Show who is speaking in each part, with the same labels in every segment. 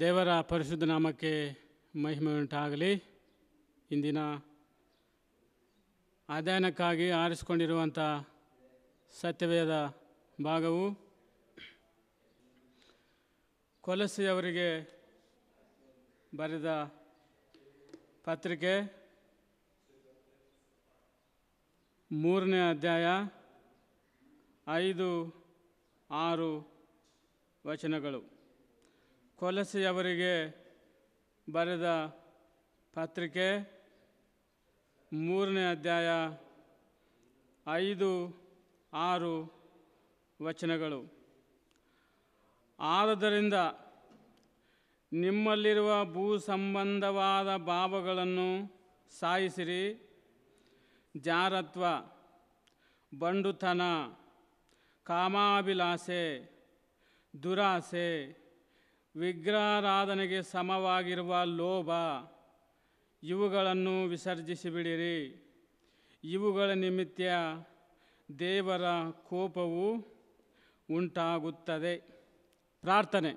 Speaker 1: ದೇವರ ಪರಿಶುದ್ಧ ನಾಮಕ್ಕೆ ಮಹಿಮೆ ಉಂಟಾಗಲಿ ಇಂದಿನ ಅಧ್ಯಯನಕ್ಕಾಗಿ ಆರಿಸಿಕೊಂಡಿರುವಂಥ ಸತ್ಯವೇದ ಭಾಗವು ಕೊಲಸಿಯವರಿಗೆ ಬರೆದ ಪತ್ರಿಕೆ ಮೂರನೇ ಅಧ್ಯಾಯ ಐದು ಆರು ವಚನಗಳು ಕೊಲಸೆಯವರಿಗೆ ಬರೆದ ಪತ್ರಿಕೆ ಮೂರನೇ ಅಧ್ಯಾಯ ಐದು ಆರು ವಚನಗಳು ಆದ್ದರಿಂದ ನಿಮ್ಮಲ್ಲಿರುವ ಭೂ ಸಂಬಂಧವಾದ ಭಾವಗಳನ್ನು ಸಾಯಿಸಿರಿ ಜಾರತ್ವ ಬಂಡುತನ ಕಾಮಾಭಿಲಾಸೆ ದುರಾಸೆ ವಿಗ್ರಹಾರಾಧನೆಗೆ ಸಮವಾಗಿರುವ ಲೋಭ ಇವುಗಳನ್ನು ವಿಸರ್ಜಿಸಿಬಿಡಿರಿ ಇವುಗಳ ನಿಮಿತ್ತ ದೇವರ ಕೋಪವು ಉಂಟಾಗುತ್ತದೆ ಪ್ರಾರ್ಥನೆ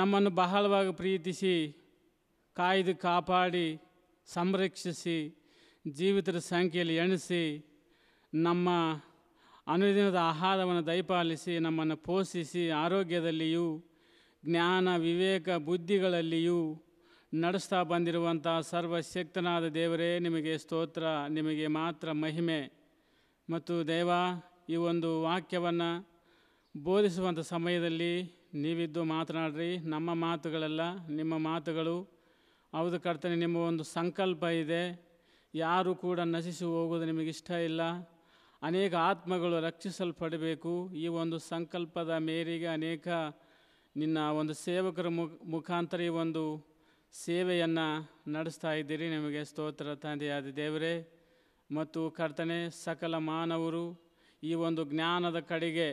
Speaker 1: ನಮ್ಮನ್ನು ಬಹಳವಾಗಿ ಪ್ರೀತಿಸಿ ಕಾಯ್ದು ಕಾಪಾಡಿ ಸಂರಕ್ಷಿಸಿ ಜೀವಿತರ ಸಂಖ್ಯೆಯಲ್ಲಿ ಎಣಿಸಿ ನಮ್ಮ ಅನುದಿನದ ಆಹಾರವನ್ನು ದಯಪಾಲಿಸಿ ನಮ್ಮನ್ನು ಪೋಷಿಸಿ ಆರೋಗ್ಯದಲ್ಲಿಯೂ ಜ್ಞಾನ ವಿವೇಕ ಬುದ್ಧಿಗಳಲ್ಲಿಯೂ ನಡೆಸ್ತಾ ಬಂದಿರುವಂಥ ಸರ್ವಶಕ್ತನಾದ ದೇವರೇ ನಿಮಗೆ ಸ್ತೋತ್ರ ನಿಮಗೆ ಮಾತ್ರ ಮಹಿಮೆ ಮತ್ತು ದೇವ ಈ ಒಂದು ವಾಕ್ಯವನ್ನು ಬೋಧಿಸುವಂಥ ಸಮಯದಲ್ಲಿ ನೀವಿದ್ದು ಮಾತನಾಡ್ರಿ ನಮ್ಮ ಮಾತುಗಳಲ್ಲ ನಿಮ್ಮ ಮಾತುಗಳು ಹೌದು ಕರ್ತನೆ ನಿಮ್ಮ ಒಂದು ಸಂಕಲ್ಪ ಇದೆ ಯಾರೂ ಕೂಡ ನಶಿಸಿ ಹೋಗೋದು ನಿಮಗಿಷ್ಟ ಇಲ್ಲ ಅನೇಕ ಆತ್ಮಗಳು ರಕ್ಷಿಸಲ್ಪಡಬೇಕು ಈ ಒಂದು ಸಂಕಲ್ಪದ ಮೇರೆಗೆ ಅನೇಕ ನಿನ್ನ ಒಂದು ಸೇವಕರ ಮುಖಾಂತರ ಈ ಒಂದು ಸೇವೆಯನ್ನು ನಡೆಸ್ತಾ ಇದ್ದೀರಿ ನಿಮಗೆ ಸ್ತೋತ್ರ ತಂದೆಯಾದ ದೇವರೇ ಮತ್ತು ಕರ್ತನೆ ಸಕಲ ಮಾನವರು ಈ ಒಂದು ಜ್ಞಾನದ ಕಡೆಗೆ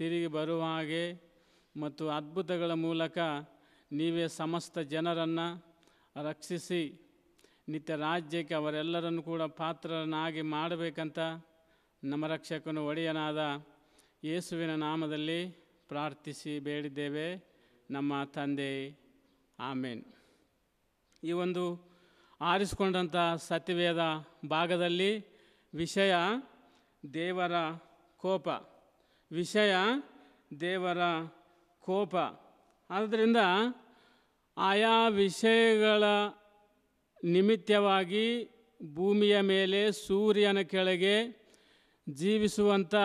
Speaker 1: ತಿರುಗಿ ಬರುವ ಹಾಗೆ ಮತ್ತು ಅದ್ಭುತಗಳ ಮೂಲಕ ನೀವೇ ಸಮಸ್ತ ಜನರನ್ನು ರಕ್ಷಿಸಿ ನಿತ್ಯ ರಾಜ್ಯಕ್ಕೆ ಅವರೆಲ್ಲರನ್ನು ಕೂಡ ಪಾತ್ರರನ್ನಾಗಿ ಮಾಡಬೇಕಂತ ನಮ್ಮ ರಕ್ಷಕನು ಒಡೆಯನಾದ ಯೇಸುವಿನ ನಾಮದಲ್ಲಿ ಪ್ರಾರ್ಥಿಸಿ ಬೇಡಿದ್ದೇವೆ ನಮ್ಮ ತಂದೆ ಆಮೇನ್ ಈ ಒಂದು ಆರಿಸಿಕೊಂಡಂಥ ಸತ್ಯವೇದ ಭಾಗದಲ್ಲಿ ವಿಷಯ ದೇವರ ಕೋಪ ವಿಷಯ ದೇವರ ಕೋಪ ಆದ್ದರಿಂದ ಆಯಾ ವಿಷಯಗಳ ನಿಮಿತ್ತವಾಗಿ ಭೂಮಿಯ ಮೇಲೆ ಸೂರ್ಯನ ಕೆಳಗೆ ಜೀವಿಸುವಂಥ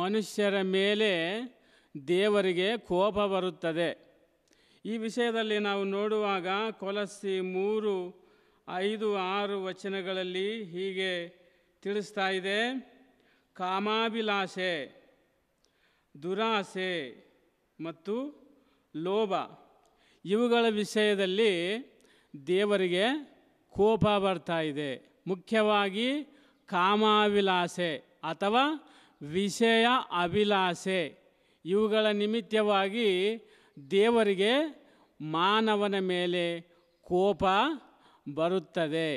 Speaker 1: ಮನುಷ್ಯರ ಮೇಲೆ ದೇವರಿಗೆ ಕೋಪ ಬರುತ್ತದೆ ಈ ವಿಷಯದಲ್ಲಿ ನಾವು ನೋಡುವಾಗ ಕೊಲಸಿ ಮೂರು ಐದು ಆರು ವಚನಗಳಲ್ಲಿ ಹೀಗೆ ತಿಳಿಸ್ತಾ ಇದೆ ಕಾಮಾಭಿಲಾಷೆ ದುರಾಸೆ ಮತ್ತು ಲೋಭ ಇವುಗಳ ವಿಷಯದಲ್ಲಿ ದೇವರಿಗೆ ಕೋಪ ಬರ್ತಾ ಇದೆ ಮುಖ್ಯವಾಗಿ ಕಾಮಾಭಿಲಾಷೆ ಅಥವಾ ವಿಷಯ ಅಭಿಲಾಷೆ ಇವುಗಳ ನಿಮಿತ್ತವಾಗಿ ದೇವರಿಗೆ ಮಾನವನ ಮೇಲೆ ಕೋಪ ಬರುತ್ತದೆ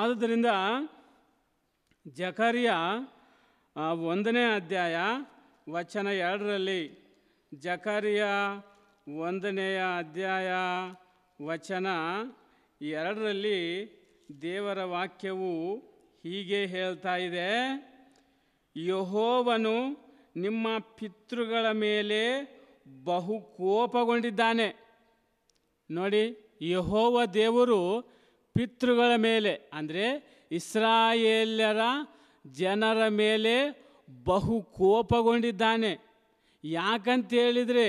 Speaker 1: ಆದ್ದರಿಂದ ಜಕರಿಯ ಒಂದನೇ ಅಧ್ಯಾಯ ವಚನ ಎರಡರಲ್ಲಿ ಜಕರಿಯ ಒಂದನೆಯ ಅಧ್ಯಾಯ ವಚನ ಎರಡರಲ್ಲಿ ದೇವರ ವಾಕ್ಯವು ಹೀಗೆ ಹೇಳ್ತಾ ಇದೆ ಯಹೋವನು ನಿಮ್ಮ ಪಿತೃಗಳ ಮೇಲೆ ಬಹು ಕೋಪಗೊಂಡಿದ್ದಾನೆ ನೋಡಿ ಯಹೋವ ದೇವರು ಪಿತೃಗಳ ಮೇಲೆ ಅಂದರೆ ಇಸ್ರಾಯೇಲ್ಯರ ಜನರ ಮೇಲೆ ಬಹು ಕೋಪಗೊಂಡಿದ್ದಾನೆ ಯಾಕಂತೇಳಿದರೆ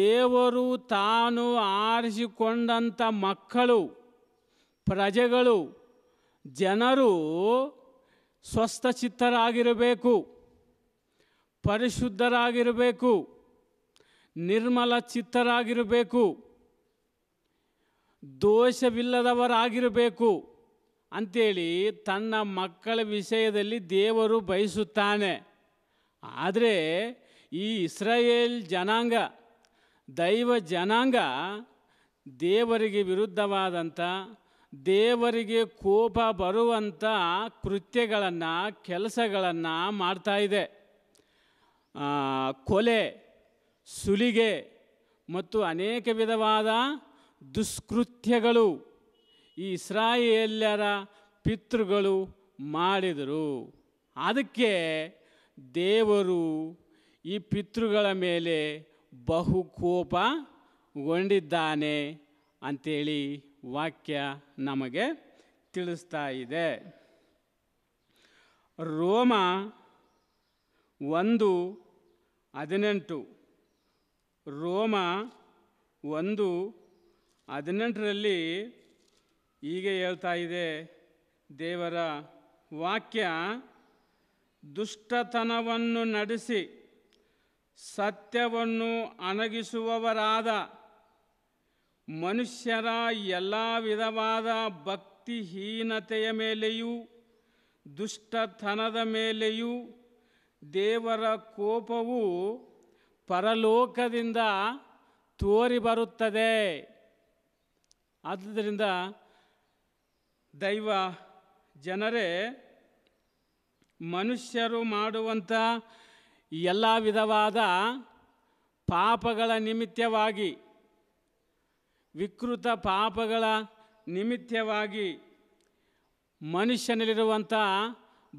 Speaker 1: ದೇವರು ತಾನು ಆರಿಸಿಕೊಂಡಂಥ ಮಕ್ಕಳು ಪ್ರಜೆಗಳು ಜನರು ಸ್ವಸ್ಥಚಿತ್ತರಾಗಿರಬೇಕು ಪರಿಶುದ್ಧರಾಗಿರಬೇಕು ನಿರ್ಮಲ ಚಿತ್ತರಾಗಿರಬೇಕು ದೋಷವಿಲ್ಲದವರಾಗಿರಬೇಕು ಅಂಥೇಳಿ ತನ್ನ ಮಕ್ಕಳ ವಿಷಯದಲ್ಲಿ ದೇವರು ಬಯಸುತ್ತಾನೆ ಆದರೆ ಈ ಇಸ್ರಾಯೇಲ್ ಜನಾಂಗ ದೈವ ಜನಾಂಗ ದೇವರಿಗೆ ವಿರುದ್ಧವಾದಂಥ ದೇವರಿಗೆ ಕೋಪ ಬರುವಂಥ ಕೃತ್ಯಗಳನ್ನು ಕೆಲಸಗಳನ್ನು ಮಾಡ್ತಾಯಿದೆ ಕೊಲೆ ಸುಲಿಗೆ ಮತ್ತು ಅನೇಕ ವಿಧವಾದ ದುಷ್ಕೃತ್ಯಗಳು ಈ ಇಸ್ರಾಯೇಲ್ಯರ ಪಿತೃಗಳು ಮಾಡಿದರು ಅದಕ್ಕೆ ದೇವರು ಈ ಪಿತೃಗಳ ಮೇಲೆ ಬಹು ಕೋಪಗೊಂಡಿದ್ದಾನೆ ಅಂಥೇಳಿ ವಾಕ್ಯ ನಮಗೆ ತಿಳಿಸ್ತಾ ಇದೆ ರೋಮ ಒಂದು ಹದಿನೆಂಟು ರೋಮ ಒಂದು ಹದಿನೆಂಟರಲ್ಲಿ ಹೀಗೆ ಹೇಳ್ತಾ ಇದೆ ದೇವರ ವಾಕ್ಯ ದುಷ್ಟತನವನ್ನು ನಡೆಸಿ ಸತ್ಯವನ್ನು ಅಣಗಿಸುವವರಾದ ಮನುಷ್ಯರ ಎಲ್ಲ ವಿಧವಾದ ಭಕ್ತಿಹೀನತೆಯ ಮೇಲೆಯೂ ದುಷ್ಟತನದ ಮೇಲೆಯೂ ದೇವರ ಕೋಪವು ಪರಲೋಕದಿಂದ ತೋರಿ ಬರುತ್ತದೆ ಆದ್ದರಿಂದ ದೈವ ಜನರೇ ಮನುಷ್ಯರು ಮಾಡುವಂಥ ಎಲ್ಲ ವಿಧವಾದ ಪಾಪಗಳ ನಿಮಿತ್ತವಾಗಿ ವಿಕೃತ ಪಾಪಗಳ ನಿಮಿತ್ತವಾಗಿ ಮನುಷ್ಯನಲ್ಲಿರುವಂಥ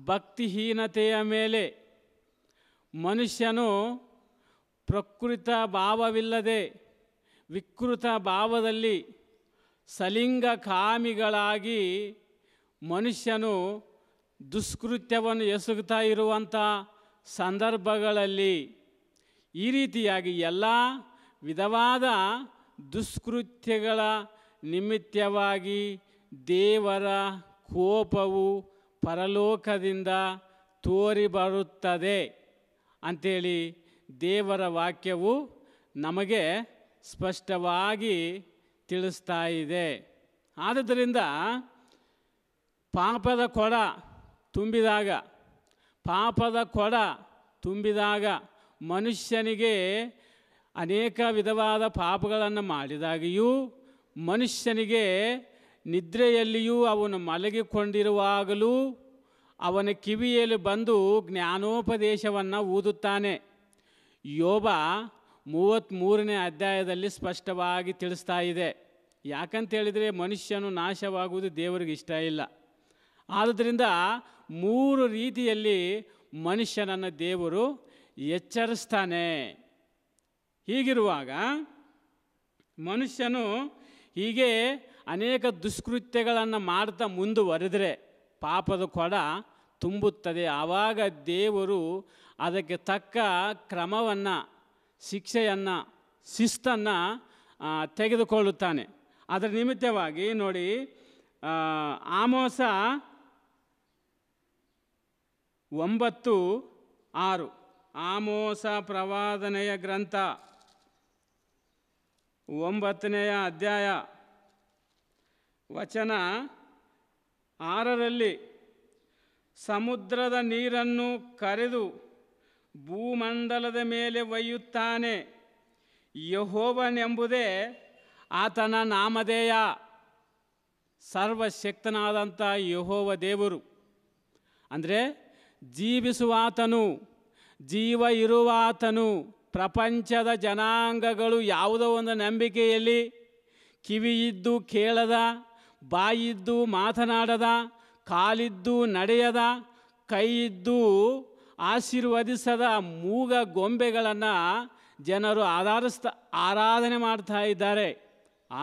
Speaker 1: ಭಕ್ತಿಹೀನತೆಯ ಮೇಲೆ ಮನುಷ್ಯನು ಪ್ರಕೃತ ಭಾವವಿಲ್ಲದೆ ವಿಕೃತ ಭಾವದಲ್ಲಿ ಸಲಿಂಗ ಕಾಮಿಗಳಾಗಿ ಮನುಷ್ಯನು ದುಷ್ಕೃತ್ಯವನ್ನು ಎಸಗುತ್ತಾ ಇರುವಂಥ ಸಂದರ್ಭಗಳಲ್ಲಿ ಈ ರೀತಿಯಾಗಿ ಎಲ್ಲ ವಿಧವಾದ ದುಷ್ಕೃತ್ಯಗಳ ನಿಮಿತ್ತವಾಗಿ ದೇವರ ಕೋಪವು ಪರಲೋಕದಿಂದ ತೋರಿಬರುತ್ತದೆ ಅಂಥೇಳಿ ದೇವರ ವಾಕ್ಯವು ನಮಗೆ ಸ್ಪಷ್ಟವಾಗಿ ತಿಳಿಸ್ತಾ ಇದೆ ಆದ್ದರಿಂದ ಪಾಪದ ಕೊಡ ತುಂಬಿದಾಗ ಪಾಪದ ಕೊಡ ತುಂಬಿದಾಗ ಮನುಷ್ಯನಿಗೆ ಅನೇಕ ವಿಧವಾದ ಪಾಪಗಳನ್ನು ಮಾಡಿದಾಗಿಯೂ ಮನುಷ್ಯನಿಗೆ ನಿದ್ರೆಯಲ್ಲಿಯೂ ಅವನು ಮಲಗಿಕೊಂಡಿರುವಾಗಲೂ ಅವನ ಕಿವಿಯಲ್ಲಿ ಬಂದು ಜ್ಞಾನೋಪದೇಶವನ್ನು ಊದುತ್ತಾನೆ ಯೋಬ ಮೂವತ್ತ್ಮೂರನೇ ಅಧ್ಯಾಯದಲ್ಲಿ ಸ್ಪಷ್ಟವಾಗಿ ತಿಳಿಸ್ತಾ ಇದೆ ಯಾಕಂತೇಳಿದರೆ ಮನುಷ್ಯನು ನಾಶವಾಗುವುದು ದೇವರಿಗೆ ಇಷ್ಟ ಇಲ್ಲ ಆದ್ದರಿಂದ ಮೂರು ರೀತಿಯಲ್ಲಿ ಮನುಷ್ಯನನ್ನು ದೇವರು ಎಚ್ಚರಿಸ್ತಾನೆ ಹೀಗಿರುವಾಗ ಮನುಷ್ಯನು ಹೀಗೆ ಅನೇಕ ದುಷ್ಕೃತ್ಯಗಳನ್ನು ಮಾಡ್ತಾ ಮುಂದುವರೆದರೆ ಪಾಪದ ಕೊಡ ತುಂಬುತ್ತದೆ ಆವಾಗ ದೇವರು ಅದಕ್ಕೆ ತಕ್ಕ ಕ್ರಮವನ್ನು ಶಿಕ್ಷೆಯನ್ನು ಶಿಸ್ತನ್ನು ತೆಗೆದುಕೊಳ್ಳುತ್ತಾನೆ ಅದರ ನಿಮಿತ್ತವಾಗಿ ನೋಡಿ ಆಮೋಸ ಒಂಬತ್ತು ಆರು ಆಮೋಸ ಪ್ರವಾದನೆಯ ಗ್ರಂಥ ಒಂಬತ್ತನೆಯ ಅಧ್ಯಾಯ ವಚನ ಆರರಲ್ಲಿ ಸಮುದ್ರದ ನೀರನ್ನು ಕರೆದು ಭೂಮಂಡಲದ ಮೇಲೆ ಒಯ್ಯುತ್ತಾನೆ ಯಹೋವನೆಂಬುದೇ ಆತನ ನಾಮಧೇಯ ಸರ್ವಶಕ್ತನಾದಂಥ ಯಹೋವ ದೇವರು ಅಂದರೆ ಜೀವಿಸುವಾತನು ಜೀವ ಇರುವಾತನು ಪ್ರಪಂಚದ ಜನಾಂಗಗಳು ಯಾವುದೋ ಒಂದು ನಂಬಿಕೆಯಲ್ಲಿ ಕಿವಿಯಿದ್ದು ಕೇಳದ ಬಾಯಿದ್ದು ಮಾತನಾಡದ ಕಾಲಿದ್ದು ನಡೆಯದ ಕೈಯಿದ್ದು ಆಶೀರ್ವದಿಸದ ಮೂಗ ಗೊಂಬೆಗಳನ್ನು ಜನರು ಆಧಾರಿಸ್ತಾ ಆರಾಧನೆ ಮಾಡ್ತಾ ಇದ್ದಾರೆ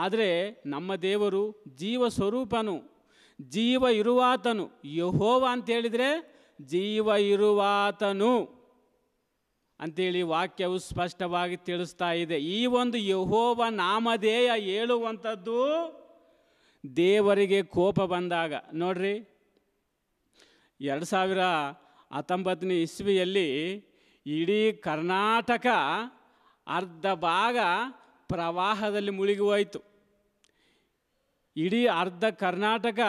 Speaker 1: ಆದರೆ ನಮ್ಮ ದೇವರು ಜೀವ ಸ್ವರೂಪನು ಜೀವ ಇರುವಾತನು ಯಹೋವ ಅಂತೇಳಿದರೆ ಜೀವ ಇರುವಾತನು ಅಂಥೇಳಿ ವಾಕ್ಯವು ಸ್ಪಷ್ಟವಾಗಿ ತಿಳಿಸ್ತಾ ಇದೆ ಈ ಒಂದು ಯಹೋವ ನಾಮಧೇಯ ಹೇಳುವಂಥದ್ದು ದೇವರಿಗೆ ಕೋಪ ಬಂದಾಗ ನೋಡ್ರಿ ಎರಡು ಸಾವಿರ ಹತ್ತೊಂಬತ್ತನೇ ಇಸ್ವಿಯಲ್ಲಿ ಇಡೀ ಕರ್ನಾಟಕ ಅರ್ಧ ಭಾಗ ಪ್ರವಾಹದಲ್ಲಿ ಮುಳುಗಿ ಹೋಯಿತು ಇಡೀ ಅರ್ಧ ಕರ್ನಾಟಕ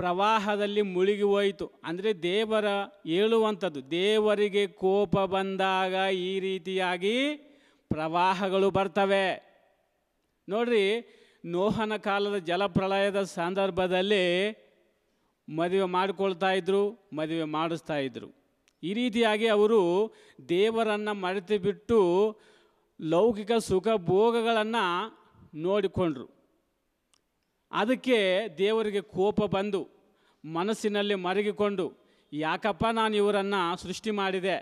Speaker 1: ಪ್ರವಾಹದಲ್ಲಿ ಮುಳುಗಿ ಹೋಯಿತು ಅಂದರೆ ದೇವರ ಹೇಳುವಂಥದ್ದು ದೇವರಿಗೆ ಕೋಪ ಬಂದಾಗ ಈ ರೀತಿಯಾಗಿ ಪ್ರವಾಹಗಳು ಬರ್ತವೆ ನೋಡ್ರಿ ನೋಹನ ಕಾಲದ ಜಲಪ್ರಳಯದ ಸಂದರ್ಭದಲ್ಲಿ ಮದುವೆ ಮಾಡಿಕೊಳ್ತಾ ಇದ್ದರು ಮದುವೆ ಮಾಡಿಸ್ತಾ ಇದ್ದರು ಈ ರೀತಿಯಾಗಿ ಅವರು ದೇವರನ್ನು ಮರೆತು ಬಿಟ್ಟು ಲೌಕಿಕ ಸುಖ ಭೋಗಗಳನ್ನು ನೋಡಿಕೊಂಡ್ರು ಅದಕ್ಕೆ ದೇವರಿಗೆ ಕೋಪ ಬಂದು ಮನಸ್ಸಿನಲ್ಲಿ ಮರಗಿಕೊಂಡು ಯಾಕಪ್ಪ ನಾನು ಇವರನ್ನು ಸೃಷ್ಟಿ ಮಾಡಿದೆ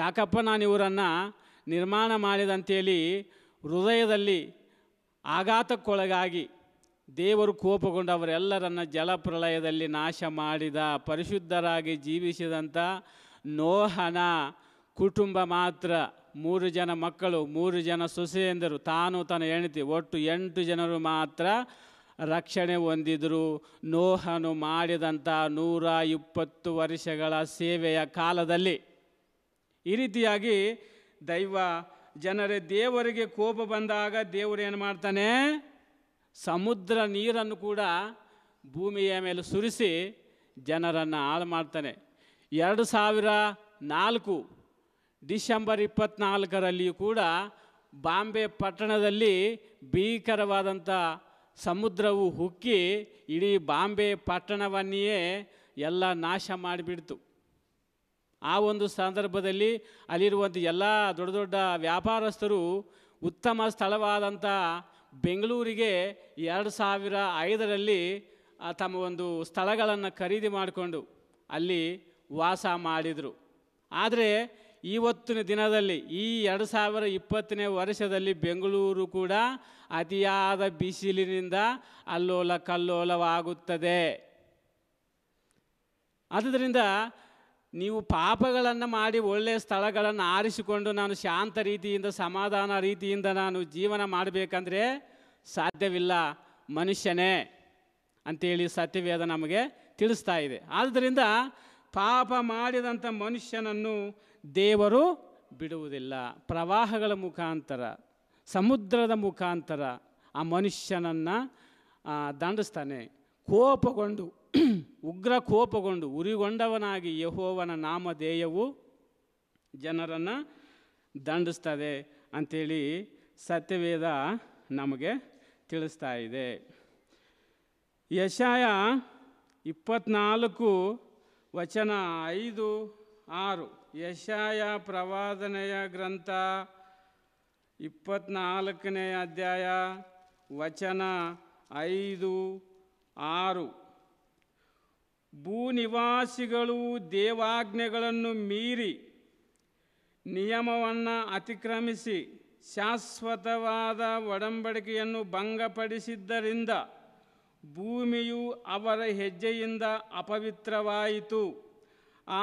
Speaker 1: ಯಾಕಪ್ಪ ನಾನು ಇವರನ್ನು ನಿರ್ಮಾಣ ಮಾಡಿದಂತೇಳಿ ಹೃದಯದಲ್ಲಿ ಆಘಾತಕ್ಕೊಳಗಾಗಿ ದೇವರು ಕೋಪಗೊಂಡು ಅವರೆಲ್ಲರನ್ನು ಜಲಪ್ರಳಯದಲ್ಲಿ ನಾಶ ಮಾಡಿದ ಪರಿಶುದ್ಧರಾಗಿ ಜೀವಿಸಿದಂಥ ನೋಹನ ಕುಟುಂಬ ಮಾತ್ರ ಮೂರು ಜನ ಮಕ್ಕಳು ಮೂರು ಜನ ಸೊಸೆಯಂದರು ತಾನು ತನ್ನ ಹೆಂಡತಿ ಒಟ್ಟು ಎಂಟು ಜನರು ಮಾತ್ರ ರಕ್ಷಣೆ ಹೊಂದಿದರು ನೋಹನು ಮಾಡಿದಂಥ ನೂರ ಇಪ್ಪತ್ತು ವರ್ಷಗಳ ಸೇವೆಯ ಕಾಲದಲ್ಲಿ ಈ ರೀತಿಯಾಗಿ ದೈವ ಜನರೇ ದೇವರಿಗೆ ಕೋಪ ಬಂದಾಗ ದೇವರು ಏನು ಮಾಡ್ತಾನೆ ಸಮುದ್ರ ನೀರನ್ನು ಕೂಡ ಭೂಮಿಯ ಮೇಲೆ ಸುರಿಸಿ ಜನರನ್ನು ಹಾಳು ಮಾಡ್ತಾನೆ ಎರಡು ಸಾವಿರ ನಾಲ್ಕು ಡಿಸೆಂಬರ್ ಇಪ್ಪತ್ತ್ನಾಲ್ಕರಲ್ಲಿಯೂ ಕೂಡ ಬಾಂಬೆ ಪಟ್ಟಣದಲ್ಲಿ ಭೀಕರವಾದಂಥ ಸಮುದ್ರವು ಹುಕ್ಕಿ ಇಡೀ ಬಾಂಬೆ ಪಟ್ಟಣವನ್ನೆಯೇ ಎಲ್ಲ ನಾಶ ಮಾಡಿಬಿಡ್ತು ಆ ಒಂದು ಸಂದರ್ಭದಲ್ಲಿ ಅಲ್ಲಿರುವಂಥ ಎಲ್ಲ ದೊಡ್ಡ ದೊಡ್ಡ ವ್ಯಾಪಾರಸ್ಥರು ಉತ್ತಮ ಸ್ಥಳವಾದಂಥ ಬೆಂಗಳೂರಿಗೆ ಎರಡು ಸಾವಿರ ಐದರಲ್ಲಿ ತಮ್ಮ ಒಂದು ಸ್ಥಳಗಳನ್ನು ಖರೀದಿ ಮಾಡಿಕೊಂಡು ಅಲ್ಲಿ ವಾಸ ಮಾಡಿದರು ಆದರೆ ಇವತ್ತಿನ ದಿನದಲ್ಲಿ ಈ ಎರಡು ಸಾವಿರ ಇಪ್ಪತ್ತನೇ ವರ್ಷದಲ್ಲಿ ಬೆಂಗಳೂರು ಕೂಡ ಅತಿಯಾದ ಬಿಸಿಲಿನಿಂದ ಅಲ್ಲೋಲ ಕಲ್ಲೋಲವಾಗುತ್ತದೆ ಆದ್ದರಿಂದ ನೀವು ಪಾಪಗಳನ್ನು ಮಾಡಿ ಒಳ್ಳೆಯ ಸ್ಥಳಗಳನ್ನು ಆರಿಸಿಕೊಂಡು ನಾನು ಶಾಂತ ರೀತಿಯಿಂದ ಸಮಾಧಾನ ರೀತಿಯಿಂದ ನಾನು ಜೀವನ ಮಾಡಬೇಕಂದ್ರೆ ಸಾಧ್ಯವಿಲ್ಲ ಮನುಷ್ಯನೇ ಅಂತೇಳಿ ಸತ್ಯವೇದ ನಮಗೆ ತಿಳಿಸ್ತಾ ಇದೆ ಆದ್ದರಿಂದ ಪಾಪ ಮಾಡಿದಂಥ ಮನುಷ್ಯನನ್ನು ದೇವರು ಬಿಡುವುದಿಲ್ಲ ಪ್ರವಾಹಗಳ ಮುಖಾಂತರ ಸಮುದ್ರದ ಮುಖಾಂತರ ಆ ಮನುಷ್ಯನನ್ನು ದಂಡಿಸ್ತಾನೆ ಕೋಪಗೊಂಡು ಉಗ್ರ ಕೋಪಗೊಂಡು ಉರಿಗೊಂಡವನಾಗಿ ಯಹೋವನ ನಾಮಧೇಯವು ಜನರನ್ನು ದಂಡಿಸ್ತದೆ ಅಂಥೇಳಿ ಸತ್ಯವೇದ ನಮಗೆ ತಿಳಿಸ್ತಾ ಇದೆ ಯಶಾಯ ಇಪ್ಪತ್ನಾಲ್ಕು ವಚನ ಐದು ಆರು ಯಶಾಯ ಪ್ರವಾದನೆಯ ಗ್ರಂಥ ಇಪ್ಪತ್ನಾಲ್ಕನೇ ಅಧ್ಯಾಯ ವಚನ ಐದು ಆರು ಭೂನಿವಾಸಿಗಳು ದೇವಾಜ್ಞೆಗಳನ್ನು ಮೀರಿ ನಿಯಮವನ್ನು ಅತಿಕ್ರಮಿಸಿ ಶಾಶ್ವತವಾದ ಒಡಂಬಡಿಕೆಯನ್ನು ಭಂಗಪಡಿಸಿದ್ದರಿಂದ ಭೂಮಿಯು ಅವರ ಹೆಜ್ಜೆಯಿಂದ ಅಪವಿತ್ರವಾಯಿತು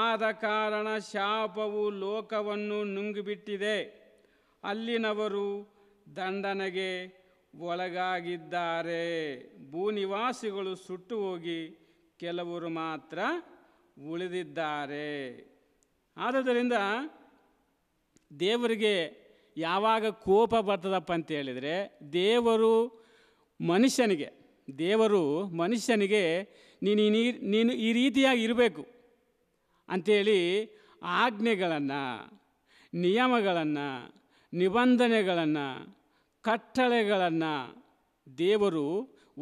Speaker 1: ಆದ ಕಾರಣ ಶಾಪವು ಲೋಕವನ್ನು ನುಂಗಿಬಿಟ್ಟಿದೆ ಅಲ್ಲಿನವರು ದಂಡನೆಗೆ ಒಳಗಾಗಿದ್ದಾರೆ ಭೂನಿವಾಸಿಗಳು ಸುಟ್ಟು ಹೋಗಿ ಕೆಲವರು ಮಾತ್ರ ಉಳಿದಿದ್ದಾರೆ ಆದ್ದರಿಂದ ದೇವರಿಗೆ ಯಾವಾಗ ಕೋಪ ಬರ್ತದಪ್ಪ ಅಂತ ಹೇಳಿದರೆ ದೇವರು ಮನುಷ್ಯನಿಗೆ ದೇವರು ಮನುಷ್ಯನಿಗೆ ನೀನು ನೀನು ಈ ರೀತಿಯಾಗಿ ಇರಬೇಕು ಅಂಥೇಳಿ ಆಜ್ಞೆಗಳನ್ನು ನಿಯಮಗಳನ್ನು ನಿಬಂಧನೆಗಳನ್ನು ಕಟ್ಟಳೆಗಳನ್ನು ದೇವರು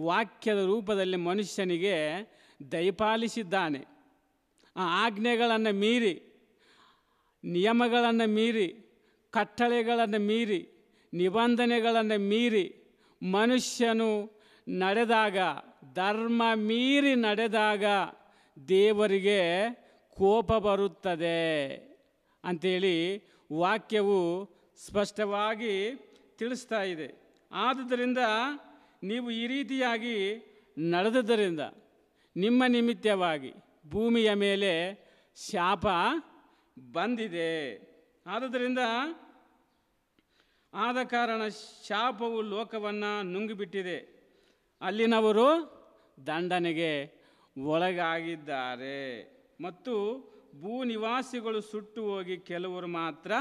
Speaker 1: ವಾಕ್ಯದ ರೂಪದಲ್ಲಿ ಮನುಷ್ಯನಿಗೆ ದಯಪಾಲಿಸಿದ್ದಾನೆ ಆ ಆಜ್ಞೆಗಳನ್ನು ಮೀರಿ ನಿಯಮಗಳನ್ನು ಮೀರಿ ಕಟ್ಟಳೆಗಳನ್ನು ಮೀರಿ ನಿಬಂಧನೆಗಳನ್ನು ಮೀರಿ ಮನುಷ್ಯನು ನಡೆದಾಗ ಧರ್ಮ ಮೀರಿ ನಡೆದಾಗ ದೇವರಿಗೆ ಕೋಪ ಬರುತ್ತದೆ ಅಂಥೇಳಿ ವಾಕ್ಯವು ಸ್ಪಷ್ಟವಾಗಿ ತಿಳಿಸ್ತಾ ಇದೆ ಆದುದರಿಂದ ನೀವು ಈ ರೀತಿಯಾಗಿ ನಡೆದುದರಿಂದ ನಿಮ್ಮ ನಿಮಿತ್ತವಾಗಿ ಭೂಮಿಯ ಮೇಲೆ ಶಾಪ ಬಂದಿದೆ ಆದ್ದರಿಂದ ಆದ ಕಾರಣ ಶಾಪವು ಲೋಕವನ್ನು ನುಂಗಿಬಿಟ್ಟಿದೆ ಅಲ್ಲಿನವರು ದಂಡನೆಗೆ ಒಳಗಾಗಿದ್ದಾರೆ ಮತ್ತು ಭೂ ನಿವಾಸಿಗಳು ಸುಟ್ಟು ಹೋಗಿ ಕೆಲವರು ಮಾತ್ರ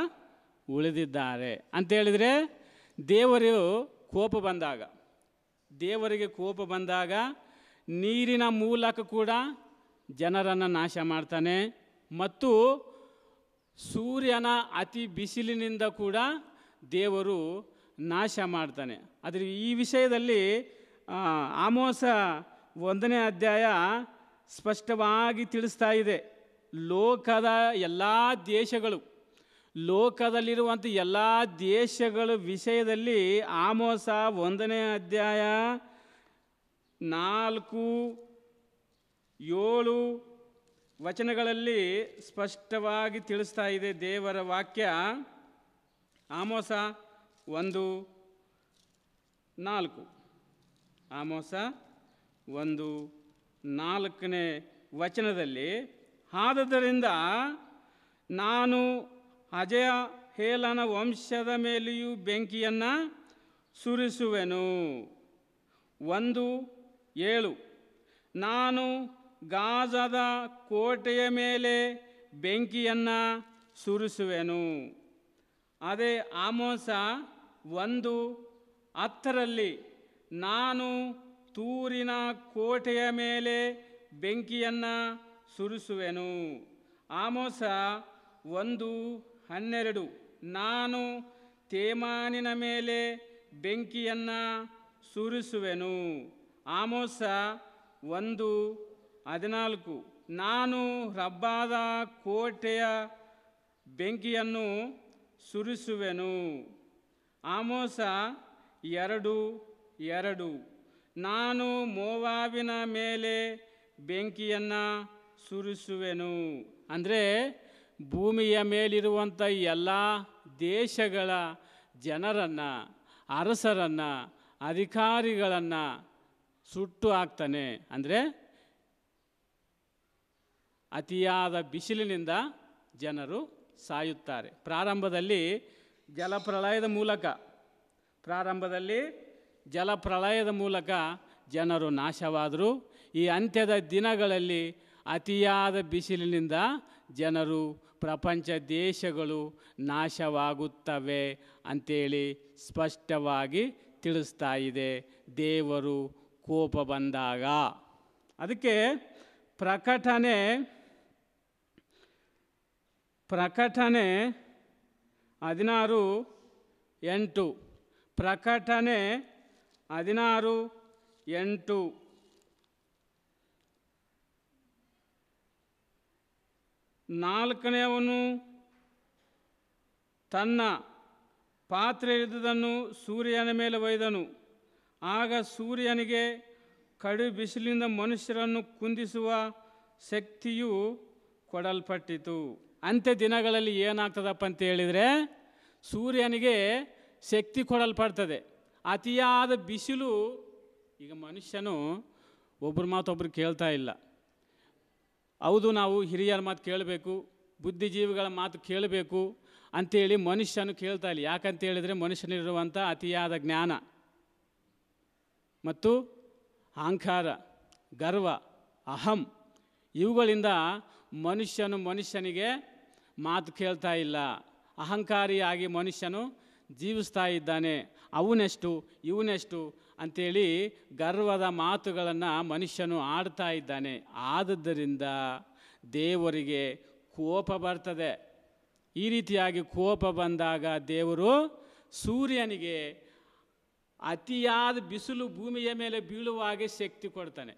Speaker 1: ಉಳಿದಿದ್ದಾರೆ ಅಂತೇಳಿದರೆ ದೇವರು ಕೋಪ ಬಂದಾಗ ದೇವರಿಗೆ ಕೋಪ ಬಂದಾಗ ನೀರಿನ ಮೂಲಕ ಕೂಡ ಜನರನ್ನು ನಾಶ ಮಾಡ್ತಾನೆ ಮತ್ತು ಸೂರ್ಯನ ಅತಿ ಬಿಸಿಲಿನಿಂದ ಕೂಡ ದೇವರು ನಾಶ ಮಾಡ್ತಾನೆ ಆದರೆ ಈ ವಿಷಯದಲ್ಲಿ ಆಮೋಸ ಒಂದನೇ ಅಧ್ಯಾಯ ಸ್ಪಷ್ಟವಾಗಿ ತಿಳಿಸ್ತಾ ಇದೆ ಲೋಕದ ಎಲ್ಲ ದೇಶಗಳು ಲೋಕದಲ್ಲಿರುವಂಥ ಎಲ್ಲ ದೇಶಗಳ ವಿಷಯದಲ್ಲಿ ಆಮೋಸ ಒಂದನೇ ಅಧ್ಯಾಯ ನಾಲ್ಕು ಏಳು ವಚನಗಳಲ್ಲಿ ಸ್ಪಷ್ಟವಾಗಿ ತಿಳಿಸ್ತಾ ಇದೆ ದೇವರ ವಾಕ್ಯ ಆಮೋಸ ಒಂದು ನಾಲ್ಕು ಆಮೋಸ ಒಂದು ನಾಲ್ಕನೇ ವಚನದಲ್ಲಿ ಆದದರಿಂದ ನಾನು ಅಜಯ ಹೇಲನ ವಂಶದ ಮೇಲೆಯೂ ಬೆಂಕಿಯನ್ನು ಸುರಿಸುವೆನು ಒಂದು ಏಳು ನಾನು ಗಾಜದ ಕೋಟೆಯ ಮೇಲೆ ಬೆಂಕಿಯನ್ನು ಸುರಿಸುವೆನು ಅದೇ ಆಮೋಸ ಒಂದು ಹತ್ತರಲ್ಲಿ ನಾನು ತೂರಿನ ಕೋಟೆಯ ಮೇಲೆ ಬೆಂಕಿಯನ್ನು ಸುರಿಸುವೆನು ಆಮೋಸ ಒಂದು ಹನ್ನೆರಡು ನಾನು ತೇಮಾನಿನ ಮೇಲೆ ಬೆಂಕಿಯನ್ನು ಸುರಿಸುವೆನು ಆಮೋಸ ಒಂದು ಹದಿನಾಲ್ಕು ನಾನು ರಬ್ಬಾದ ಕೋಟೆಯ ಬೆಂಕಿಯನ್ನು ಸುರಿಸುವೆನು ಆಮೋಸ ಎರಡು ಎರಡು ನಾನು ಮೋವಾವಿನ ಮೇಲೆ ಬೆಂಕಿಯನ್ನು ಸುರಿಸುವೆನು ಅಂದರೆ ಭೂಮಿಯ ಮೇಲಿರುವಂಥ ಎಲ್ಲ ದೇಶಗಳ ಜನರನ್ನು ಅರಸರನ್ನು ಅಧಿಕಾರಿಗಳನ್ನು ಸುಟ್ಟು ಆಗ್ತಾನೆ ಅಂದರೆ ಅತಿಯಾದ ಬಿಸಿಲಿನಿಂದ ಜನರು ಸಾಯುತ್ತಾರೆ ಪ್ರಾರಂಭದಲ್ಲಿ ಜಲಪ್ರಳಯದ ಮೂಲಕ ಪ್ರಾರಂಭದಲ್ಲಿ ಜಲಪ್ರಳಯದ ಮೂಲಕ ಜನರು ನಾಶವಾದರು ಈ ಅಂತ್ಯದ ದಿನಗಳಲ್ಲಿ ಅತಿಯಾದ ಬಿಸಿಲಿನಿಂದ ಜನರು ಪ್ರಪಂಚ ದೇಶಗಳು ನಾಶವಾಗುತ್ತವೆ ಅಂಥೇಳಿ ಸ್ಪಷ್ಟವಾಗಿ ತಿಳಿಸ್ತಾ ಇದೆ ದೇವರು ಕೋಪ ಬಂದಾಗ ಅದಕ್ಕೆ ಪ್ರಕಟಣೆ ಪ್ರಕಟಣೆ ಹದಿನಾರು ಎಂಟು ಪ್ರಕಟಣೆ ಹದಿನಾರು ಎಂಟು ನಾಲ್ಕನೆಯವನು ತನ್ನ ಪಾತ್ರೆ ಹಿಡಿದುದನ್ನು ಸೂರ್ಯನ ಮೇಲೆ ಒಯ್ದನು ಆಗ ಸೂರ್ಯನಿಗೆ ಕಡು ಬಿಸಿಲಿಂದ ಮನುಷ್ಯರನ್ನು ಕುಂದಿಸುವ ಶಕ್ತಿಯು ಕೊಡಲ್ಪಟ್ಟಿತು ಅಂತ್ಯ ದಿನಗಳಲ್ಲಿ ಏನಾಗ್ತದಪ್ಪ ಅಂತ ಹೇಳಿದರೆ ಸೂರ್ಯನಿಗೆ ಶಕ್ತಿ ಕೊಡಲ್ಪಡ್ತದೆ ಅತಿಯಾದ ಬಿಸಿಲು ಈಗ ಮನುಷ್ಯನು ಒಬ್ಬರ ಮಾತೊಬ್ಬರು ಕೇಳ್ತಾ ಇಲ್ಲ ಹೌದು ನಾವು ಹಿರಿಯರ ಮಾತು ಕೇಳಬೇಕು ಬುದ್ಧಿಜೀವಿಗಳ ಮಾತು ಕೇಳಬೇಕು ಅಂಥೇಳಿ ಮನುಷ್ಯನು ಕೇಳ್ತಾ ಇಲ್ಲ ಯಾಕಂತ ಹೇಳಿದರೆ ಮನುಷ್ಯನಿರುವಂಥ ಅತಿಯಾದ ಜ್ಞಾನ ಮತ್ತು ಅಹಂಕಾರ ಗರ್ವ ಅಹಂ ಇವುಗಳಿಂದ ಮನುಷ್ಯನು ಮನುಷ್ಯನಿಗೆ ಮಾತು ಕೇಳ್ತಾ ಇಲ್ಲ ಅಹಂಕಾರಿಯಾಗಿ ಮನುಷ್ಯನು ಜೀವಿಸ್ತಾ ಇದ್ದಾನೆ ಅವನೆಷ್ಟು ಇವನೆಷ್ಟು ಅಂಥೇಳಿ ಗರ್ವದ ಮಾತುಗಳನ್ನು ಮನುಷ್ಯನು ಆಡ್ತಾ ಇದ್ದಾನೆ ಆದದ್ದರಿಂದ ದೇವರಿಗೆ ಕೋಪ ಬರ್ತದೆ ಈ ರೀತಿಯಾಗಿ ಕೋಪ ಬಂದಾಗ ದೇವರು ಸೂರ್ಯನಿಗೆ ಅತಿಯಾದ ಬಿಸಿಲು ಭೂಮಿಯ ಮೇಲೆ ಬೀಳುವಾಗೆ ಶಕ್ತಿ ಕೊಡ್ತಾನೆ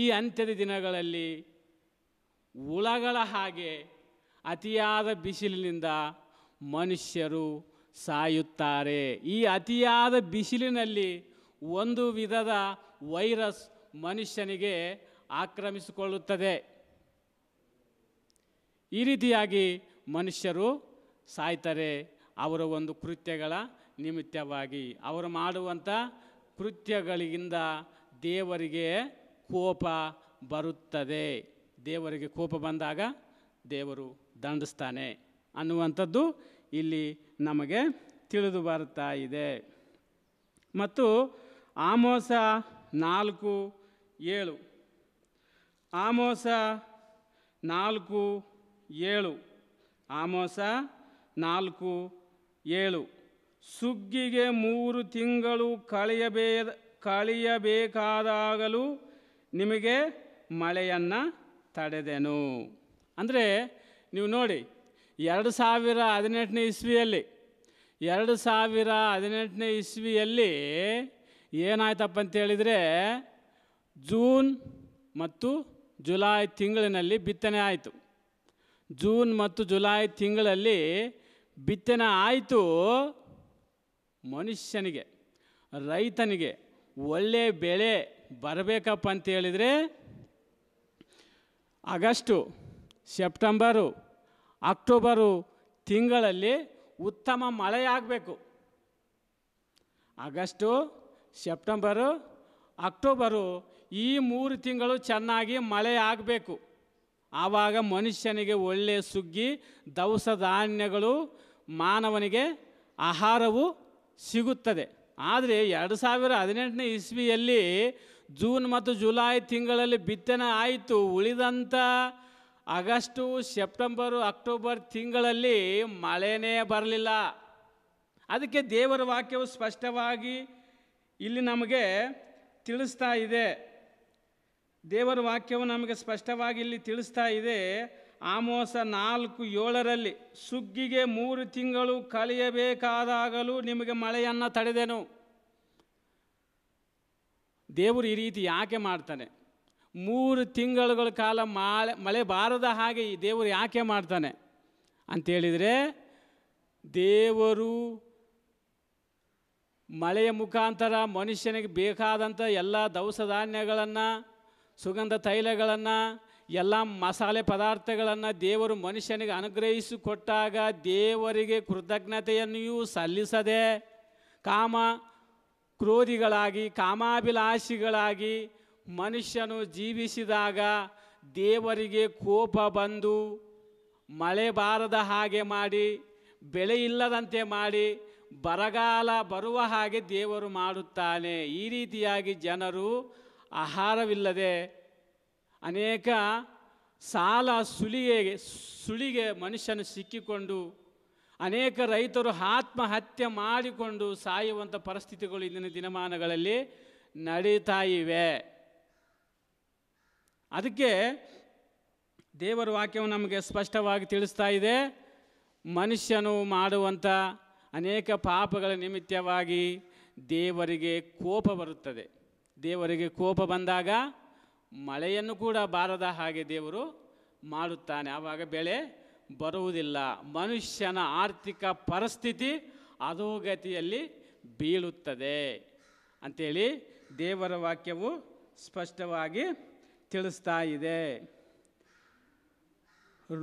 Speaker 1: ಈ ಅಂತ್ಯದ ದಿನಗಳಲ್ಲಿ ಹುಳಗಳ ಹಾಗೆ ಅತಿಯಾದ ಬಿಸಿಲಿನಿಂದ ಮನುಷ್ಯರು ಸಾಯುತ್ತಾರೆ ಈ ಅತಿಯಾದ ಬಿಸಿಲಿನಲ್ಲಿ ಒಂದು ವಿಧದ ವೈರಸ್ ಮನುಷ್ಯನಿಗೆ ಆಕ್ರಮಿಸಿಕೊಳ್ಳುತ್ತದೆ ಈ ರೀತಿಯಾಗಿ ಮನುಷ್ಯರು ಸಾಯ್ತಾರೆ ಅವರ ಒಂದು ಕೃತ್ಯಗಳ ನಿಮಿತ್ತವಾಗಿ ಅವರು ಮಾಡುವಂಥ ಕೃತ್ಯಗಳಿಂದ ದೇವರಿಗೆ ಕೋಪ ಬರುತ್ತದೆ ದೇವರಿಗೆ ಕೋಪ ಬಂದಾಗ ದೇವರು ದಂಡಿಸ್ತಾನೆ ಅನ್ನುವಂಥದ್ದು ಇಲ್ಲಿ ನಮಗೆ ತಿಳಿದು ಬರ್ತಾ ಇದೆ ಮತ್ತು ಆಮೋಸ ನಾಲ್ಕು ಏಳು ಆಮೋಸ ನಾಲ್ಕು ಏಳು ಆಮೋಸ ನಾಲ್ಕು ಏಳು ಸುಗ್ಗಿಗೆ ಮೂರು ತಿಂಗಳು ಕಳೆಯಬೇ ಕಳೆಯಬೇಕಾದಾಗಲೂ ನಿಮಗೆ ಮಳೆಯನ್ನು ತಡೆದೆನು ಅಂದರೆ ನೀವು ನೋಡಿ ಎರಡು ಸಾವಿರ ಹದಿನೆಂಟನೇ ಇಸ್ವಿಯಲ್ಲಿ ಎರಡು ಸಾವಿರ ಹದಿನೆಂಟನೇ ಇಸ್ವಿಯಲ್ಲಿ ಏನಾಯ್ತಪ್ಪ ಅಂತೇಳಿದರೆ ಜೂನ್ ಮತ್ತು ಜುಲೈ ತಿಂಗಳಿನಲ್ಲಿ ಬಿತ್ತನೆ ಆಯಿತು ಜೂನ್ ಮತ್ತು ಜುಲೈ ತಿಂಗಳಲ್ಲಿ ಬಿತ್ತನೆ ಆಯಿತು ಮನುಷ್ಯನಿಗೆ ರೈತನಿಗೆ ಒಳ್ಳೆಯ ಬೆಳೆ ಬರಬೇಕಪ್ಪ ಅಂತ ಹೇಳಿದರೆ ಆಗಸ್ಟು ಸೆಪ್ಟೆಂಬರು ಅಕ್ಟೋಬರು ತಿಂಗಳಲ್ಲಿ ಉತ್ತಮ ಮಳೆಯಾಗಬೇಕು ಆಗಸ್ಟು ಸೆಪ್ಟೆಂಬರು ಅಕ್ಟೋಬರು ಈ ಮೂರು ತಿಂಗಳು ಚೆನ್ನಾಗಿ ಮಳೆ ಆಗಬೇಕು ಆವಾಗ ಮನುಷ್ಯನಿಗೆ ಒಳ್ಳೆಯ ಸುಗ್ಗಿ ದವಸ ಧಾನ್ಯಗಳು ಮಾನವನಿಗೆ ಆಹಾರವು ಸಿಗುತ್ತದೆ ಆದರೆ ಎರಡು ಸಾವಿರ ಹದಿನೆಂಟನೇ ಇಸ್ವಿಯಲ್ಲಿ ಜೂನ್ ಮತ್ತು ಜುಲೈ ತಿಂಗಳಲ್ಲಿ ಬಿತ್ತನೆ ಆಯಿತು ಉಳಿದಂಥ ಆಗಸ್ಟು ಸೆಪ್ಟೆಂಬರು ಅಕ್ಟೋಬರ್ ತಿಂಗಳಲ್ಲಿ ಮಳೆನೇ ಬರಲಿಲ್ಲ ಅದಕ್ಕೆ ದೇವರ ವಾಕ್ಯವು ಸ್ಪಷ್ಟವಾಗಿ ಇಲ್ಲಿ ನಮಗೆ ತಿಳಿಸ್ತಾ ಇದೆ ದೇವರ ವಾಕ್ಯವು ನಮಗೆ ಸ್ಪಷ್ಟವಾಗಿ ಇಲ್ಲಿ ತಿಳಿಸ್ತಾ ಇದೆ ಆಮೋಸ ನಾಲ್ಕು ಏಳರಲ್ಲಿ ಸುಗ್ಗಿಗೆ ಮೂರು ತಿಂಗಳು ಕಲಿಯಬೇಕಾದಾಗಲೂ ನಿಮಗೆ ಮಳೆಯನ್ನು ತಡೆದೆನು ದೇವರು ಈ ರೀತಿ ಯಾಕೆ ಮಾಡ್ತಾನೆ ಮೂರು ತಿಂಗಳುಗಳ ಕಾಲ ಮಳೆ ಮಳೆ ಬಾರದ ಹಾಗೆ ಈ ದೇವರು ಯಾಕೆ ಮಾಡ್ತಾನೆ ಅಂತೇಳಿದರೆ ದೇವರು ಮಳೆಯ ಮುಖಾಂತರ ಮನುಷ್ಯನಿಗೆ ಬೇಕಾದಂಥ ಎಲ್ಲ ದವಸ ಧಾನ್ಯಗಳನ್ನು ಸುಗಂಧ ತೈಲಗಳನ್ನು ಎಲ್ಲ ಮಸಾಲೆ ಪದಾರ್ಥಗಳನ್ನು ದೇವರು ಮನುಷ್ಯನಿಗೆ ಅನುಗ್ರಹಿಸಿಕೊಟ್ಟಾಗ ದೇವರಿಗೆ ಕೃತಜ್ಞತೆಯನ್ನೂ ಸಲ್ಲಿಸದೆ ಕಾಮ ಕ್ರೋಧಿಗಳಾಗಿ ಕಾಮಾಭಿಲಾಷಿಗಳಾಗಿ ಮನುಷ್ಯನು ಜೀವಿಸಿದಾಗ ದೇವರಿಗೆ ಕೋಪ ಬಂದು ಮಳೆ ಬಾರದ ಹಾಗೆ ಮಾಡಿ ಬೆಳೆ ಇಲ್ಲದಂತೆ ಮಾಡಿ ಬರಗಾಲ ಬರುವ ಹಾಗೆ ದೇವರು ಮಾಡುತ್ತಾನೆ ಈ ರೀತಿಯಾಗಿ ಜನರು ಆಹಾರವಿಲ್ಲದೆ ಅನೇಕ ಸಾಲ ಸುಲಿಗೆ ಸುಳಿಗೆ ಮನುಷ್ಯನು ಸಿಕ್ಕಿಕೊಂಡು ಅನೇಕ ರೈತರು ಆತ್ಮಹತ್ಯೆ ಮಾಡಿಕೊಂಡು ಸಾಯುವಂಥ ಪರಿಸ್ಥಿತಿಗಳು ಇಂದಿನ ದಿನಮಾನಗಳಲ್ಲಿ ನಡೀತಾ ಇವೆ ಅದಕ್ಕೆ ದೇವರ ವಾಕ್ಯವು ನಮಗೆ ಸ್ಪಷ್ಟವಾಗಿ ತಿಳಿಸ್ತಾ ಇದೆ ಮನುಷ್ಯನು ಮಾಡುವಂಥ ಅನೇಕ ಪಾಪಗಳ ನಿಮಿತ್ತವಾಗಿ ದೇವರಿಗೆ ಕೋಪ ಬರುತ್ತದೆ ದೇವರಿಗೆ ಕೋಪ ಬಂದಾಗ ಮಳೆಯನ್ನು ಕೂಡ ಬಾರದ ಹಾಗೆ ದೇವರು ಮಾಡುತ್ತಾನೆ ಆವಾಗ ಬೆಳೆ ಬರುವುದಿಲ್ಲ ಮನುಷ್ಯನ ಆರ್ಥಿಕ ಪರಿಸ್ಥಿತಿ ಅಧೋಗತಿಯಲ್ಲಿ ಬೀಳುತ್ತದೆ ಅಂಥೇಳಿ ದೇವರ ವಾಕ್ಯವು ಸ್ಪಷ್ಟವಾಗಿ ತಿಳಿಸ್ತಾ ಇದೆ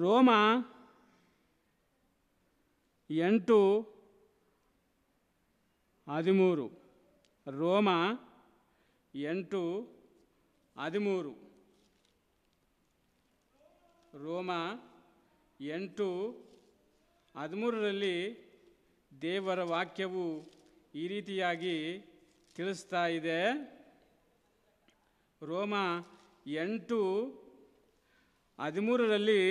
Speaker 1: ರೋಮ ಎಂಟು ಹದಿಮೂರು ರೋಮ ಎಂಟು ಹದಿಮೂರು ರೋಮ ಎಂಟು ಹದಿಮೂರರಲ್ಲಿ ದೇವರ ವಾಕ್ಯವು ಈ ರೀತಿಯಾಗಿ ತಿಳಿಸ್ತಾ ಇದೆ ರೋಮ ಎಂಟು ಹದಿಮೂರರಲ್ಲಿ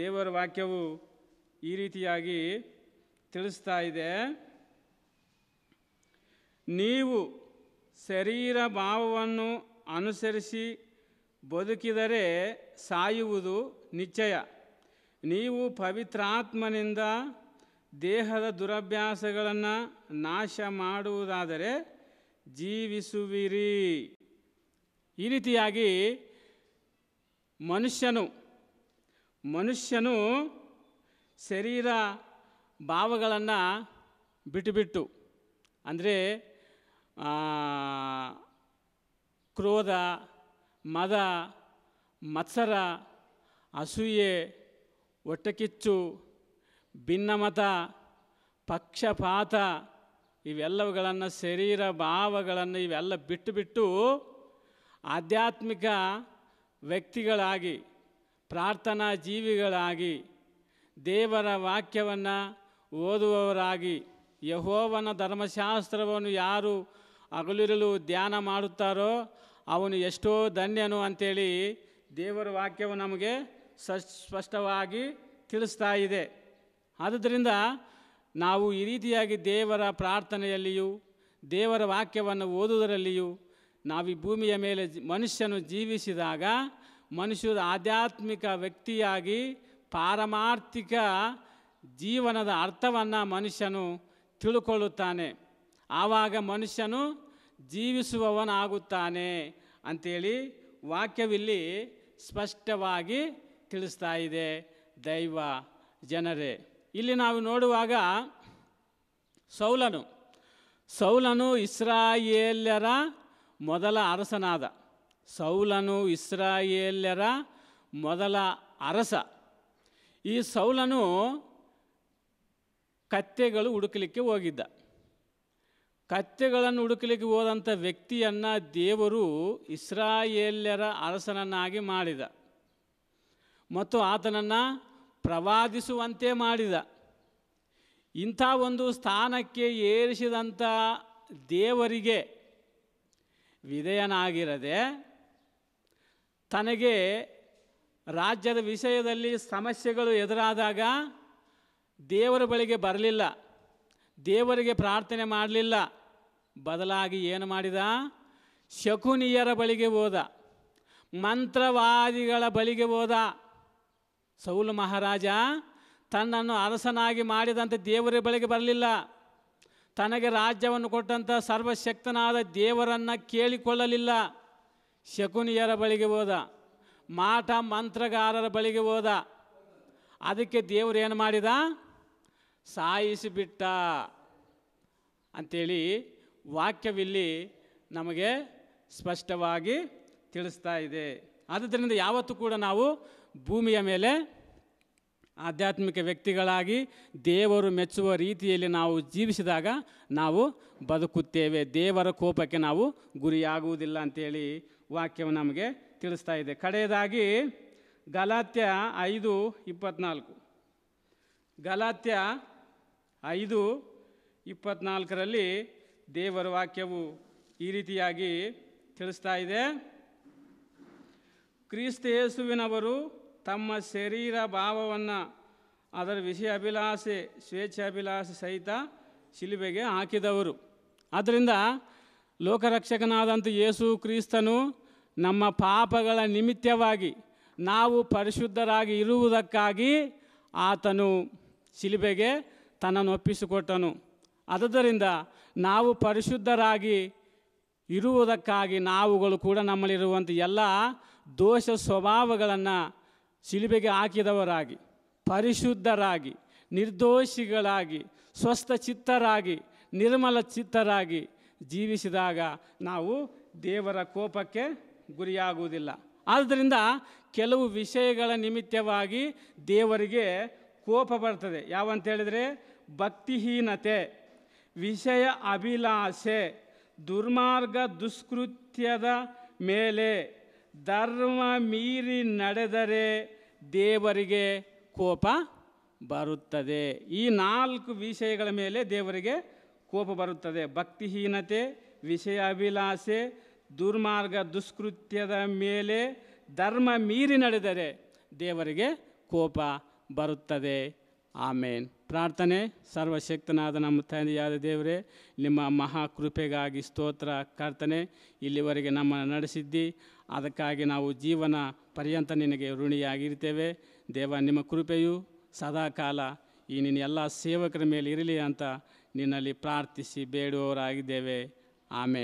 Speaker 1: ದೇವರ ವಾಕ್ಯವು ಈ ರೀತಿಯಾಗಿ ತಿಳಿಸ್ತಾ ಇದೆ ನೀವು ಶರೀರ ಭಾವವನ್ನು ಅನುಸರಿಸಿ ಬದುಕಿದರೆ ಸಾಯುವುದು ನಿಶ್ಚಯ ನೀವು ಪವಿತ್ರಾತ್ಮನಿಂದ ದೇಹದ ದುರಭ್ಯಾಸಗಳನ್ನು ನಾಶ ಮಾಡುವುದಾದರೆ ಜೀವಿಸುವಿರಿ ಈ ರೀತಿಯಾಗಿ ಮನುಷ್ಯನು ಮನುಷ್ಯನು ಶರೀರ ಭಾವಗಳನ್ನು ಬಿಟ್ಟುಬಿಟ್ಟು ಅಂದರೆ ಕ್ರೋಧ ಮದ ಮತ್ಸರ ಅಸೂಯೆ ಹೊಟ್ಟೆಕಿಚ್ಚು ಭಿನ್ನಮತ ಪಕ್ಷಪಾತ ಇವೆಲ್ಲವುಗಳನ್ನು ಶರೀರ ಭಾವಗಳನ್ನು ಇವೆಲ್ಲ ಬಿಟ್ಟು ಬಿಟ್ಟು ಆಧ್ಯಾತ್ಮಿಕ ವ್ಯಕ್ತಿಗಳಾಗಿ ಪ್ರಾರ್ಥನಾ ಜೀವಿಗಳಾಗಿ ದೇವರ ವಾಕ್ಯವನ್ನು ಓದುವವರಾಗಿ ಯಹೋವನ ಧರ್ಮಶಾಸ್ತ್ರವನ್ನು ಯಾರು ಹಗಲಿರಲು ಧ್ಯಾನ ಮಾಡುತ್ತಾರೋ ಅವನು ಎಷ್ಟೋ ಧನ್ಯನು ಅಂಥೇಳಿ ದೇವರ ವಾಕ್ಯವು ನಮಗೆ ಸ್ಪಷ್ಟವಾಗಿ ತಿಳಿಸ್ತಾ ಇದೆ ಆದ್ದರಿಂದ ನಾವು ಈ ರೀತಿಯಾಗಿ ದೇವರ ಪ್ರಾರ್ಥನೆಯಲ್ಲಿಯೂ ದೇವರ ವಾಕ್ಯವನ್ನು ಓದುವುದರಲ್ಲಿಯೂ ನಾವು ಈ ಭೂಮಿಯ ಮೇಲೆ ಮನುಷ್ಯನು ಜೀವಿಸಿದಾಗ ಮನುಷ್ಯರ ಆಧ್ಯಾತ್ಮಿಕ ವ್ಯಕ್ತಿಯಾಗಿ ಪಾರಮಾರ್ಥಿಕ ಜೀವನದ ಅರ್ಥವನ್ನು ಮನುಷ್ಯನು ತಿಳ್ಕೊಳ್ಳುತ್ತಾನೆ ಆವಾಗ ಮನುಷ್ಯನು ಜೀವಿಸುವವನಾಗುತ್ತಾನೆ ಅಂಥೇಳಿ ವಾಕ್ಯವಿಲ್ಲಿ ಸ್ಪಷ್ಟವಾಗಿ ತಿಳಿಸ್ತಾ ಇದೆ ದೈವ ಜನರೇ ಇಲ್ಲಿ ನಾವು ನೋಡುವಾಗ ಸೌಲನು ಸೌಲನು ಇಸ್ರಾಯೇಲ್ಯರ ಮೊದಲ ಅರಸನಾದ ಸೌಲನು ಇಸ್ರಾಯೇಲ್ಯರ ಮೊದಲ ಅರಸ ಈ ಸೌಲನು ಕತ್ತೆಗಳು ಹುಡುಕಲಿಕ್ಕೆ ಹೋಗಿದ್ದ ಕತ್ತೆಗಳನ್ನು ಹುಡುಕಲಿಕ್ಕೆ ಹೋದಂಥ ವ್ಯಕ್ತಿಯನ್ನು ದೇವರು ಇಸ್ರಾಯೇಲ್ಯರ ಅರಸನನ್ನಾಗಿ ಮಾಡಿದ ಮತ್ತು ಆತನನ್ನು ಪ್ರವಾದಿಸುವಂತೆ ಮಾಡಿದ ಇಂಥ ಒಂದು ಸ್ಥಾನಕ್ಕೆ ಏರಿಸಿದಂಥ ದೇವರಿಗೆ ವಿಧೇಯನಾಗಿರದೆ ತನಗೆ ರಾಜ್ಯದ ವಿಷಯದಲ್ಲಿ ಸಮಸ್ಯೆಗಳು ಎದುರಾದಾಗ ದೇವರ ಬಳಿಗೆ ಬರಲಿಲ್ಲ ದೇವರಿಗೆ ಪ್ರಾರ್ಥನೆ ಮಾಡಲಿಲ್ಲ ಬದಲಾಗಿ ಏನು ಮಾಡಿದ ಶಕುನಿಯರ ಬಳಿಗೆ ಹೋದ ಮಂತ್ರವಾದಿಗಳ ಬಳಿಗೆ ಹೋದ ಸೌಲು ಮಹಾರಾಜ ತನ್ನನ್ನು ಅರಸನಾಗಿ ಮಾಡಿದಂಥ ದೇವರ ಬಳಿಗೆ ಬರಲಿಲ್ಲ ತನಗೆ ರಾಜ್ಯವನ್ನು ಕೊಟ್ಟಂಥ ಸರ್ವಶಕ್ತನಾದ ದೇವರನ್ನು ಕೇಳಿಕೊಳ್ಳಲಿಲ್ಲ ಶಕುನಿಯರ ಬಳಿಗೆ ಹೋದ ಮಾಟ ಮಂತ್ರಗಾರರ ಬಳಿಗೆ ಹೋದ ಅದಕ್ಕೆ ದೇವರು ಏನು ಮಾಡಿದ ಸಾಯಿಸಿಬಿಟ್ಟ ಅಂಥೇಳಿ ವಾಕ್ಯವಿಲ್ಲಿ ನಮಗೆ ಸ್ಪಷ್ಟವಾಗಿ ತಿಳಿಸ್ತಾ ಇದೆ ಆದ್ದರಿಂದ ಯಾವತ್ತೂ ಕೂಡ ನಾವು ಭೂಮಿಯ ಮೇಲೆ ಆಧ್ಯಾತ್ಮಿಕ ವ್ಯಕ್ತಿಗಳಾಗಿ ದೇವರು ಮೆಚ್ಚುವ ರೀತಿಯಲ್ಲಿ ನಾವು ಜೀವಿಸಿದಾಗ ನಾವು ಬದುಕುತ್ತೇವೆ ದೇವರ ಕೋಪಕ್ಕೆ ನಾವು ಗುರಿಯಾಗುವುದಿಲ್ಲ ಅಂಥೇಳಿ ವಾಕ್ಯವು ನಮಗೆ ತಿಳಿಸ್ತಾ ಇದೆ ಕಡೆಯದಾಗಿ ಗಲಾತ್ಯ ಐದು ಇಪ್ಪತ್ತ್ನಾಲ್ಕು ಗಲಾತ್ಯ ಐದು ಇಪ್ಪತ್ನಾಲ್ಕರಲ್ಲಿ ದೇವರ ವಾಕ್ಯವು ಈ ರೀತಿಯಾಗಿ ತಿಳಿಸ್ತಾ ಇದೆ ಯೇಸುವಿನವರು ತಮ್ಮ ಶರೀರ ಭಾವವನ್ನು ಅದರ ವಿಷಯ ಅಭಿಲಾಷೆ ಸ್ವೇಚ್ಛೆ ಅಭಿಲಾಷೆ ಸಹಿತ ಶಿಲುಬೆಗೆ ಹಾಕಿದವರು ಆದ್ದರಿಂದ ಲೋಕರಕ್ಷಕನಾದಂಥ ಯೇಸು ಕ್ರಿಸ್ತನು ನಮ್ಮ ಪಾಪಗಳ ನಿಮಿತ್ತವಾಗಿ ನಾವು ಪರಿಶುದ್ಧರಾಗಿ ಇರುವುದಕ್ಕಾಗಿ ಆತನು ಶಿಲುಬೆಗೆ ತನ್ನನ್ನು ಒಪ್ಪಿಸಿಕೊಟ್ಟನು ಅದರಿಂದ ನಾವು ಪರಿಶುದ್ಧರಾಗಿ ಇರುವುದಕ್ಕಾಗಿ ನಾವುಗಳು ಕೂಡ ನಮ್ಮಲ್ಲಿರುವಂಥ ಎಲ್ಲ ದೋಷ ಸ್ವಭಾವಗಳನ್ನು ಶಿಲುಬೆಗೆ ಹಾಕಿದವರಾಗಿ ಪರಿಶುದ್ಧರಾಗಿ ನಿರ್ದೋಷಿಗಳಾಗಿ ಸ್ವಸ್ಥ ಚಿತ್ತರಾಗಿ ನಿರ್ಮಲ ಚಿತ್ತರಾಗಿ ಜೀವಿಸಿದಾಗ ನಾವು ದೇವರ ಕೋಪಕ್ಕೆ ಗುರಿಯಾಗುವುದಿಲ್ಲ ಆದ್ದರಿಂದ ಕೆಲವು ವಿಷಯಗಳ ನಿಮಿತ್ತವಾಗಿ ದೇವರಿಗೆ ಕೋಪ ಬರ್ತದೆ ಯಾವಂತೇಳಿದರೆ ಭಕ್ತಿಹೀನತೆ ವಿಷಯ ಅಭಿಲಾಷೆ ದುರ್ಮಾರ್ಗ ದುಷ್ಕೃತ್ಯದ ಮೇಲೆ ಧರ್ಮ ಮೀರಿ ನಡೆದರೆ ದೇವರಿಗೆ ಕೋಪ ಬರುತ್ತದೆ ಈ ನಾಲ್ಕು ವಿಷಯಗಳ ಮೇಲೆ ದೇವರಿಗೆ ಕೋಪ ಬರುತ್ತದೆ ಭಕ್ತಿಹೀನತೆ ವಿಷಯ ಅಭಿಲಾಷೆ ದುರ್ಮಾರ್ಗ ದುಷ್ಕೃತ್ಯದ ಮೇಲೆ ಧರ್ಮ ಮೀರಿ ನಡೆದರೆ ದೇವರಿಗೆ ಕೋಪ ಬರುತ್ತದೆ ಆಮೇನ್ ಪ್ರಾರ್ಥನೆ ಸರ್ವಶಕ್ತನಾದ ನಮ್ಮ ತಂದೆಯಾದ ದೇವರೇ ನಿಮ್ಮ ಮಹಾಕೃಪೆಗಾಗಿ ಸ್ತೋತ್ರ ಕರ್ತನೆ ಇಲ್ಲಿವರೆಗೆ ನಮ್ಮನ್ನು ನಡೆಸಿದ್ದಿ ಅದಕ್ಕಾಗಿ ನಾವು ಜೀವನ ಪರ್ಯಂತ ನಿನಗೆ ಋಣಿಯಾಗಿರ್ತೇವೆ ದೇವ ನಿಮ್ಮ ಕೃಪೆಯು ಸದಾಕಾಲ ಈ ನಿನ್ನ ಎಲ್ಲ ಸೇವಕರ ಮೇಲೆ ಇರಲಿ ಅಂತ ನಿನ್ನಲ್ಲಿ ಪ್ರಾರ್ಥಿಸಿ ಬೇಡುವವರಾಗಿದ್ದೇವೆ ಆಮೇಲೆ